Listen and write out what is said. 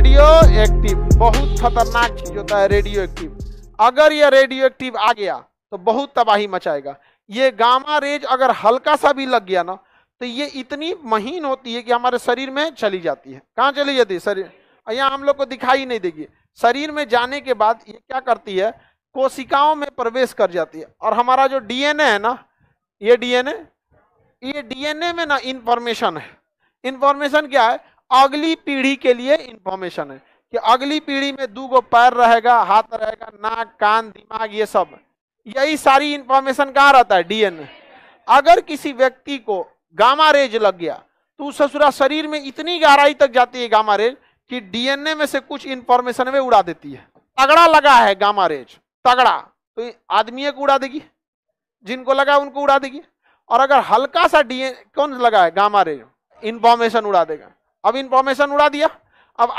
radio active बहुत खतरनाक चीज होता है रेडियो एक्टिव अगर यह रेडियो एक्टिव आ गया तो बहुत तबाही मचाएगा ये गामा रेज अगर हल्का सा भी लग गया ना तो ये इतनी महीन होती है कि हमारे शरीर में चली जाती है कहाँ चली जाती है शरीर यहाँ हम लोग को दिखाई नहीं देगी शरीर में जाने के बाद ये क्या करती है कोशिकाओं में प्रवेश कर जाती है और हमारा जो डीएनए है ना ये डीएनए ये डीएनए में ना इंफॉर्मेशन है इंफॉर्मेशन क्या है अगली पीढ़ी के लिए इंफॉर्मेशन है कि अगली पीढ़ी में दू गो पैर रहेगा हाथ रहेगा नाक कान दिमाग ये सब यही सारी इंफॉर्मेशन कहाँ रहता है डीएनए अगर किसी व्यक्ति को गामा रेज लग गया तो उस ससुरा शरीर में इतनी गहराई तक जाती है गामा रेज कि डीएनए में से कुछ इंफॉर्मेशन वे उड़ा देती है तगड़ा लगा है गामा रेज तगड़ा तो आदमी को उड़ा देगी जिनको लगा उनको उड़ा देगी और अगर हल्का सा डीएन कौन लगा है गामा रेज इंफॉर्मेशन उड़ा देगा अब इंफॉर्मेशन उड़ा दिया अब